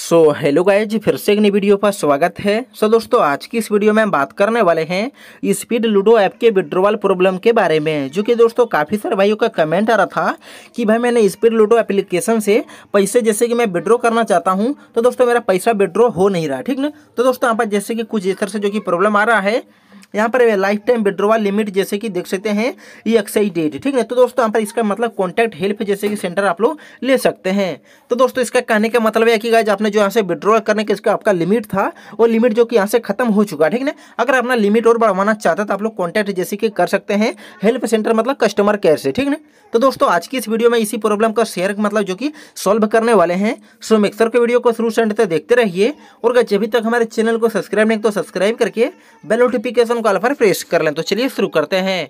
so hello guys फिर से एक नई वीडियो पर स्वागत है सो so, दोस्तों आज की इस वीडियो में हम बात करने वाले हैं स्पीड लूडो ऐप के विड्रोवल प्रॉब्लम के बारे में जो कि दोस्तों काफ़ी सारे भाइयों का कमेंट आ रहा था कि भाई मैंने स्पीड लूडो एप्लीकेशन से पैसे जैसे कि मैं विड्रो करना चाहता हूं तो दोस्तों मेरा पैसा विड्रो हो नहीं रहा ठीक ना तो दोस्तों यहाँ पर जैसे कि कुछ इस तरह से जो कि प्रॉब्लम आ रहा है यहाँ पर लाइफ टाइम विड्रोवल लिमिट जैसे कि देख सकते हैं ये डेट ठीक है तो दोस्तों यहाँ पर इसका मतलब कॉन्टैक्ट हेल्प जैसे कि सेंटर आप लोग ले सकते हैं तो दोस्तों इसका कहने का मतलब है कि गाइज आपने जो यहाँ से विड्रॉल करने का इसका आपका लिमिट था वो लिमिट जो कि यहाँ से खत्म हो चुका ठीक है अगर अपना लिमिट और बढ़वाना चाहता तो आप लोग कॉन्टैक्ट जैसे कि कर सकते हैं हेल्प सेंटर मतलब कस्टमर केयर से ठीक है तो दोस्तों आज की इस वीडियो में इसी प्रॉब्लम का शेयर मतलब जो कि सॉल्व करने वाले हैं सो मिक्सर के वीडियो को शुरू से देखते रहिए और जब तक हमारे चैनल को सब्सक्राइब नहीं तो सब्सक्राइब करके बेल नोटिफिकेशन सेक्शन को पर प्रेस कर लें तो चलिए शुरू करते हैं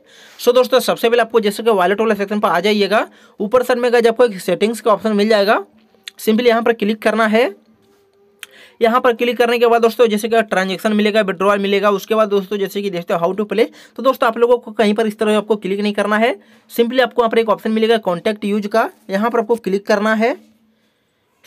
सो दोस्तों सबसे पहले आपको जैसे कि वॉलेट वाले सेक्शन पर आ जाइएगा ऊपर सर में गए आपको एक सेटिंग्स का ऑप्शन मिल जाएगा सिंपली यहाँ पर क्लिक करना है यहाँ पर क्लिक करने के बाद दोस्तों जैसे कि ट्रांजेक्शन मिलेगा विड्रॉल मिलेगा उसके बाद दोस्तों जैसे कि देखते हो हाउ टू प्ले तो दोस्तों आप लोगों को कहीं पर इस तरह आपको क्लिक नहीं करना है सिंपली आपको यहाँ पर एक ऑप्शन मिलेगा कॉन्टैक्ट यूज का यहाँ पर आपको क्लिक करना है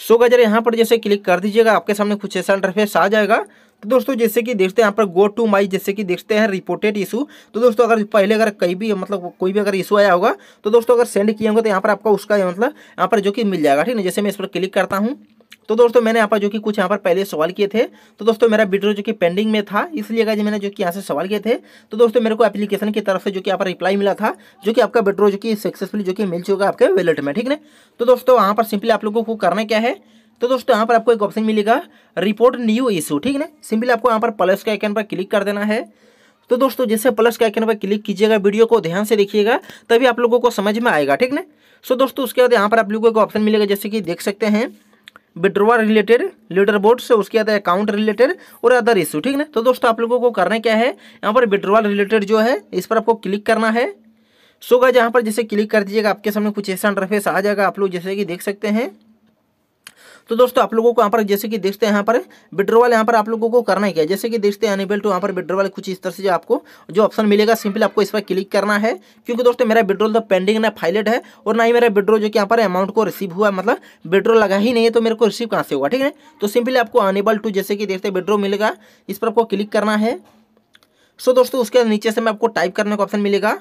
सो गजर यहाँ पर जैसे क्लिक कर दीजिएगा आपके सामने कुछ ऐसा इंटरफेस आ जाएगा तो दोस्तों जैसे कि देखते हैं यहाँ पर गो टू माई जैसे कि देखते हैं रिपोर्टेड इशू तो दोस्तों अगर पहले अगर कहीं भी मतलब कोई भी अगर इशू आया होगा तो दोस्तों अगर सेंड किए होंगे तो यहाँ पर आपका उसका मतलब यहाँ पर जो कि मिल जाएगा ठीक है जैसे मैं इस पर क्लिक करता हूँ तो दोस्तों मैंने यहाँ पर जो कि कुछ यहाँ पर पहले सवाल किए थे तो दोस्तों मेरा वीडियो जो कि पेंडिंग में था इसलिए अगर मैंने जो कि यहाँ से सवाल किए थे तो दोस्तों मेरे को एप्लीकेशन की तरफ से जो कि यहाँ पर रिप्लाई मिला था जो कि आपका वीडियो जो कि सक्सेसफुली जो कि मिल चुका है आपके वैलेट में ठीक है तो दोस्तों वहाँ पर सिंपली आप लोगों को करना क्या है तो दोस्तों यहाँ पर आपको एक ऑप्शन मिलेगा रिपोर्ट न्यू इशू ठीक है ना सिंपली आपको यहाँ पर प्लस के आइकन पर क्लिक कर देना है तो दोस्तों जैसे प्लस के आइकन पर क्लिक कीजिएगा वीडियो को ध्यान से देखिएगा तभी आप लोगों को समझ में आएगा ठीक ना सो दोस्तों उसके बाद यहाँ पर आप लोगों को एक ऑप्शन मिलेगा जैसे कि देख सकते हैं विड्रोवा रिलेटेड लीडर बोर्ड से उसके बाद अकाउंट रिलेटेड और अदर इशू ठीक ना तो दोस्तों आप लोगों को करना क्या है यहाँ पर विड्रोवा रिलेटेड जो है इस पर आपको क्लिक करना है सो गाइज यहाँ पर जैसे क्लिक कर दीजिएगा आपके सामने कुछ ऐसा इंटरफेस आ जाएगा आप लोग जैसे कि देख सकते हैं तो दोस्तों आप लोगों को यहाँ पर जैसे कि देखते हैं यहाँ पर विड्रोवल यहाँ पर आप लोगों को करना ही क्या जैसे कि देखते हैं अनेबल टू यहाँ पर विड्रोवल कुछ इस तरह से जो आपको जो ऑप्शन मिलेगा सिंपल आपको इस पर क्लिक करना है क्योंकि दोस्तों मेरा विड्रोल तो पेंडिंग ना फाइलेड है और ना ही मेरा विड्रो जो कि यहाँ पर अमाउंट को रिसीव हुआ मतलब विड्रो लगा ही नहीं है तो मेरे को रिसीव कहाँ से हुआ ठीक है तो सिंपली आपको अनेबल टू जैसे कि देखते हैं विड्रो मिलेगा इस पर आपको क्लिक करना है सो दोस्तों उसके नीचे से मैं आपको टाइप करने का ऑप्शन मिलेगा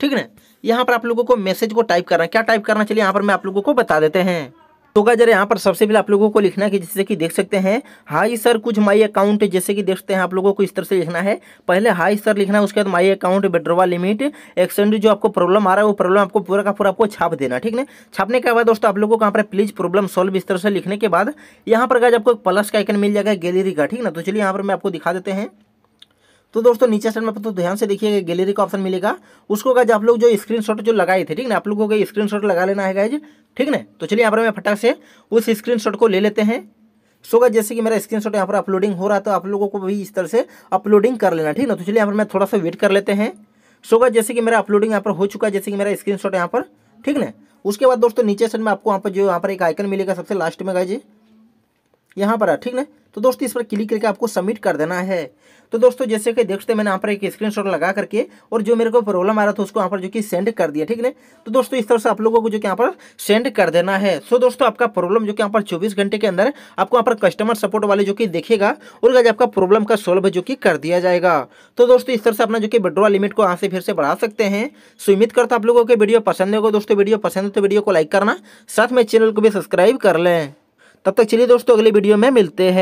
ठीक है यहाँ पर आप लोगों को मैसेज को टाइप करना है क्या टाइप करना चलिए यहाँ पर मैं आप लोगों को बता देते हैं तो क्या जरा यहाँ पर सबसे पहले आप लोगों को लिखना है कि जैसे कि देख सकते हैं हाई सर कुछ माई अकाउंट जैसे कि देखते हैं आप लोगों को इस तरह से लिखना है पहले हाई सर लिखना है उसके बाद my account withdrawal limit extend जो आपको प्रॉब्लम आ रहा है वो प्रॉब्लम आपको पूरा का पूरा आपको छाप देना ठीक है छापने के बाद दोस्तों आप लोगों को यहाँ पर प्लीज प्रॉब्लम सॉल्व इस तरह से लिखने के बाद यहाँ पर आपको आपको प्लस का आइकन मिल जाएगा गैलरी का ठीक ना तो चलिए यहाँ पर मैं आपको दिखा देते हैं तो दोस्तों नीचे साइड में तो ध्यान से देखिएगा गैलरी का ऑप्शन मिलेगा उसको गाज आप लोग जो स्क्रीन शॉट जो लगाए थे ठीक ना आप लोगों को स्क्रीन शॉट लगा लेना है गाइज ठीक ना तो चलिए यहाँ पर मैं फटाक से उस स्क्रीन शॉट को ले लेते हैं सो सोगा जैसे कि मेरा स्क्रीन शॉट यहाँ पर अपलोडिंग हो रहा था तो आप लोगों को भी इस तरह से अपलोडिंग कर लेना ठीक ना तो चलिए यहाँ पर मैं थोड़ा सा वेट कर लेते हैं सो सोगा जैसे कि मेरा अपलोडिंग यहाँ पर हो चुका है जैसे कि मेरा शॉट यहाँ पर ठीक ना उसके बाद दोस्तों नीचे साइड में आपको यहाँ पर जो यहाँ पर एक आइकन मिलेगा सबसे लास्ट में गाइज यहाँ पर ठीक ना तो दोस्तों इस पर क्लिक करके आपको सबमिट कर देना है तो दोस्तों जैसे कि देखते मैंने यहाँ पर एक स्क्रीनशॉट लगा करके और जो मेरे को प्रॉब्लम आ रहा था उसको यहाँ पर जो कि सेंड कर दिया ठीक है तो दोस्तों इस तरह से आप लोगों को जो कि यहाँ पर सेंड कर देना है सो दोस्तों आपका प्रॉब्लम जो कि यहाँ पर चौबीस घंटे के अंदर आपको यहाँ पर कस्टमर सपोर्ट वाले जो कि देखेगा और आपका प्रॉब्लम का सोल्व जो कि कर दिया जाएगा तो दोस्तों इस तरह से अपना जो कि विड्रॉ लिमिट को यहाँ से फिर से बढ़ा सकते हैं सुमित करता आप लोगों के वीडियो पसंद होगा दोस्तों वीडियो पसंद है तो वीडियो को लाइक करना साथ में चैनल को भी सब्सक्राइब कर लें तब तक चलिए दोस्तों अगले वीडियो में मिलते हैं